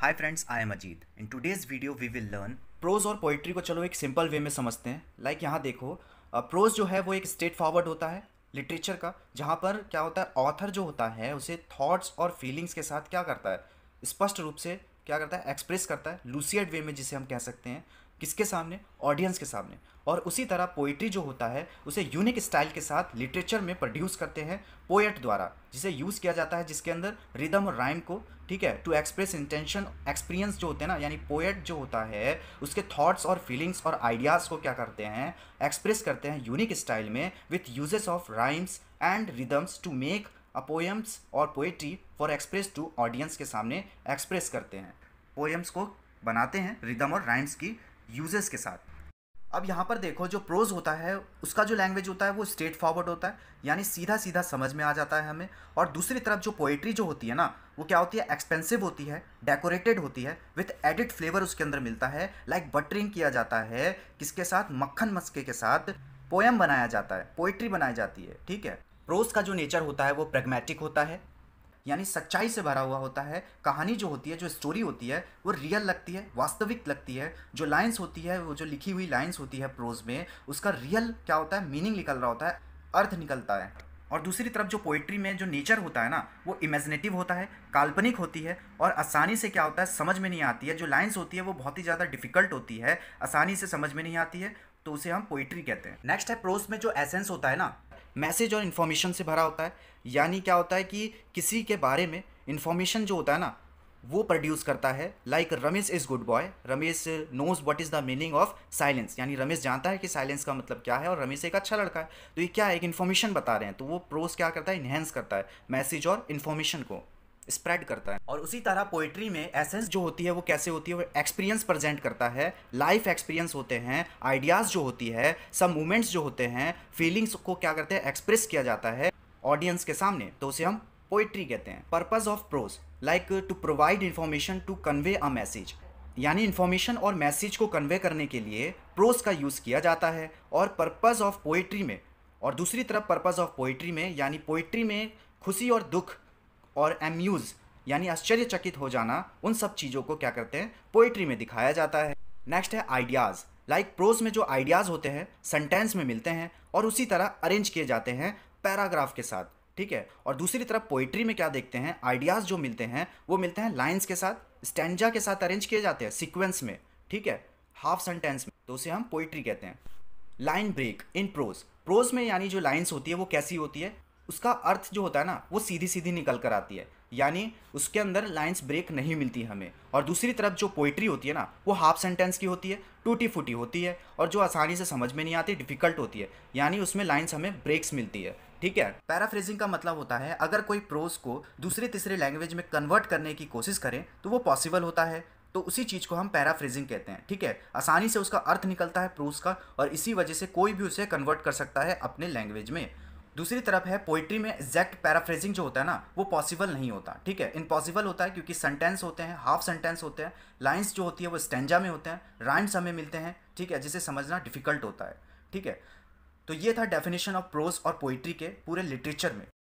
hi friends I am Ajit in today's video we will learn prose और poetry को चलो एक सिंपल वे में समझते हैं लाइक like यहाँ देखो प्रोज जो है वो एक स्ट्रेट फॉरवर्ड होता है लिटरेचर का जहाँ पर क्या होता है ऑथर जो होता है उसे थॉट्स और फीलिंग्स के साथ क्या करता है स्पष्ट रूप से क्या करता है एक्सप्रेस करता है लूसियड वे में जिसे हम कह सकते हैं किसके सामने ऑडियंस के सामने और उसी तरह पोइट्री जो होता है उसे यूनिक स्टाइल के साथ लिटरेचर में प्रोड्यूस करते हैं पोएट द्वारा जिसे यूज़ किया जाता है जिसके अंदर रिदम और राइम को ठीक है टू एक्सप्रेस इंटेंशन एक्सपीरियंस जो होते हैं ना यानी पोएट जो होता है उसके थॉट्स और फीलिंग्स और आइडियाज़ को क्या करते हैं एक्सप्रेस करते हैं यूनिक स्टाइल में with uses of rhymes and rhythms to make a poems और poetry for express to audience के सामने एक्सप्रेस करते हैं पोएम्स को बनाते हैं रिदम और राइम्स की यूजर्स के साथ अब यहाँ पर देखो जो प्रोज होता है उसका जो लैंग्वेज होता है वो स्ट्रेट फॉरवर्ड होता है यानी सीधा सीधा समझ में आ जाता है हमें और दूसरी तरफ जो पोएट्री जो होती है ना वो क्या होती है एक्सपेंसिव होती है डेकोरेटेड होती है विथ एडिड फ्लेवर उसके अंदर मिलता है लाइक like बटरिंग किया जाता है किसके साथ मक्खन मस्के के साथ पोएम बनाया जाता है पोइट्री बनाई जाती है ठीक है प्रोज का जो नेचर होता है वो प्रेगमेटिक होता है यानी सच्चाई से भरा हुआ होता है कहानी जो होती है जो स्टोरी होती है वो रियल लगती है वास्तविक लगती है जो लाइन्स होती है वो जो लिखी हुई लाइन्स होती है प्रोज में उसका रियल क्या होता है मीनिंग निकल रहा होता है अर्थ निकलता है और दूसरी तरफ जो पोइट्री में जो नेचर होता है ना वो इमेजिनेटिव होता है काल्पनिक होती है और आसानी से क्या होता है समझ में नहीं आती है जो लाइन्स होती है वो बहुत ही ज़्यादा डिफिकल्ट होती है आसानी से समझ में नहीं आती है तो उसे हम पोइट्री कहते हैं नेक्स्ट है प्रोस में जो एसेंस होता है ना मैसेज और इन्फॉर्मेशन से भरा होता है यानी क्या होता है कि किसी के बारे में इन्फॉर्मेशन जो होता है ना वो प्रोड्यूस करता है like Ramesh is good boy Ramesh knows what is the meaning of silence यानी रमेश जानता है कि साइलेंस का मतलब क्या है और रमेश एक अच्छा लड़का है तो ये क्या है एक इन्फॉर्मेशन बता रहे हैं तो वो प्रोस क्या करता है इन्हेंस करता है मैसेज और इन्फॉर्मेशन को स्प्रेड करता है और उसी तरह पोइट्री में एसेंस जो होती है वो कैसे होती है वो एक्सपीरियंस प्रेजेंट करता है लाइफ एक्सपीरियंस होते हैं आइडियाज़ जो होती है सब मूवमेंट्स जो होते हैं फीलिंग्स को क्या करते हैं एक्सप्रेस किया जाता है ऑडियंस के सामने तो उसे हम पोइट्री कहते हैं purpose of prose like to provide information to convey a message यानी इन्फॉर्मेशन और मैसेज को कन्वे करने के लिए प्रोज का यूज़ किया जाता है और पर्पज़ ऑफ पोइट्री में और दूसरी तरफ पर्पज़ ऑफ पोइट्री में यानी पोइट्री में खुशी और दुख और एम्यूज़ यानी आश्चर्यचकित हो जाना उन सब चीज़ों को क्या करते हैं पोइट्री में दिखाया जाता है नेक्स्ट है आइडियाज़ लाइक प्रोज में जो आइडियाज़ होते हैं सेंटेंस में मिलते हैं और उसी तरह अरेंज किए जाते हैं पैराग्राफ के साथ ठीक है और दूसरी तरफ पोइट्री में क्या देखते हैं आइडियाज़ जो मिलते हैं वो मिलते हैं लाइन्स के साथ स्टैंडा के साथ अरेंज किए जाते हैं सिक्वेंस में ठीक है हाफ सेंटेंस में तो उसे हम पोइट्री कहते हैं line break in prose prose में यानी जो लाइन्स होती है वो कैसी होती है उसका अर्थ जो होता है ना वो सीधी सीधी निकल कर आती है यानी उसके अंदर लाइंस ब्रेक नहीं मिलती हमें और दूसरी तरफ जो पोइट्री होती है ना वो हाफ सेंटेंस की होती है टूटी फूटी होती है और जो आसानी से समझ में नहीं आती डिफ़िकल्ट होती है यानी उसमें लाइंस हमें ब्रेक्स मिलती है ठीक है पैराफ्रेजिंग का मतलब होता है अगर कोई प्रोज को दूसरे तीसरे लैंग्वेज में कन्वर्ट करने की कोशिश करें तो वो पॉसिबल होता है तो उसी चीज़ को हम पैराफ्रेजिंग कहते हैं ठीक है आसानी से उसका अर्थ निकलता है प्रोज का और इसी वजह से कोई भी उसे कन्वर्ट कर सकता है अपने लैंग्वेज में दूसरी तरफ है पोइट्री में एग्जैक्ट पैराफ्रेजिंग जो होता है ना वो पॉसिबल नहीं होता ठीक है इम्पॉसिबल होता है क्योंकि सेंटेंस होते हैं हाफ सेंटेंस होते हैं लाइन्स जो होती है वो स्टेंजा में होते हैं राइम्स हमें मिलते हैं ठीक है जिसे समझना डिफिकल्ट होता है ठीक है तो ये था डेफिनेशन ऑफ प्रोज और पोइट्री के पूरे लिटरेचर में